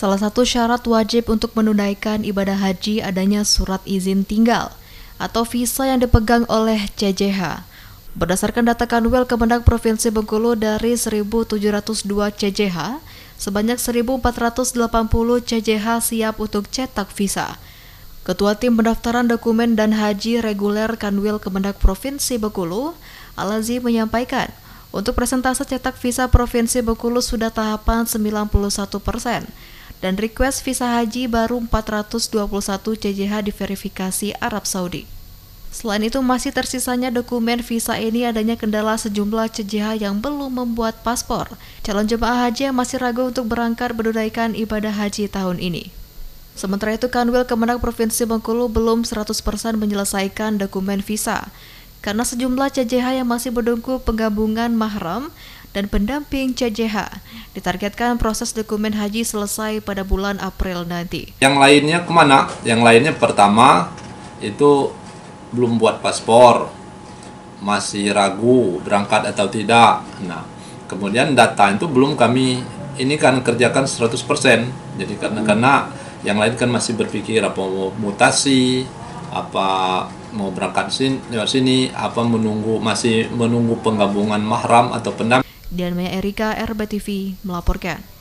Salah satu syarat wajib untuk menunaikan ibadah haji adanya surat izin tinggal atau visa yang dipegang oleh CJH. Berdasarkan data Kanwil Kemenang Provinsi Bengkulu dari 1.702 CJH, sebanyak 1.480 CJH siap untuk cetak visa. Ketua Tim Pendaftaran Dokumen dan Haji Reguler Kanwil Kemenag Provinsi Bengkulu, Alazi menyampaikan, untuk presentase cetak visa Provinsi Bengkulu sudah tahapan 91 persen, dan request visa haji baru 421 CJH diverifikasi Arab Saudi. Selain itu masih tersisanya dokumen visa ini adanya kendala sejumlah CJH yang belum membuat paspor. Calon jemaah haji yang masih ragu untuk berangkat menunaikan ibadah haji tahun ini. Sementara itu Kanwil Kemenang Provinsi Bengkulu belum 100% menyelesaikan dokumen visa. Karena sejumlah CJH yang masih berdungku penggabungan mahram dan pendamping CJH. Ditargetkan proses dokumen haji selesai pada bulan April nanti. Yang lainnya kemana? Yang lainnya pertama itu belum buat paspor, masih ragu berangkat atau tidak. Nah, kemudian data itu belum kami ini kan kerjakan 100%. Jadi karena karena yang lain kan masih berpikir apa mau mutasi, apa mau berangkat sini, sini apa menunggu masih menunggu penggabungan mahram atau pendamping dan Maya Erika RBTV melaporkan.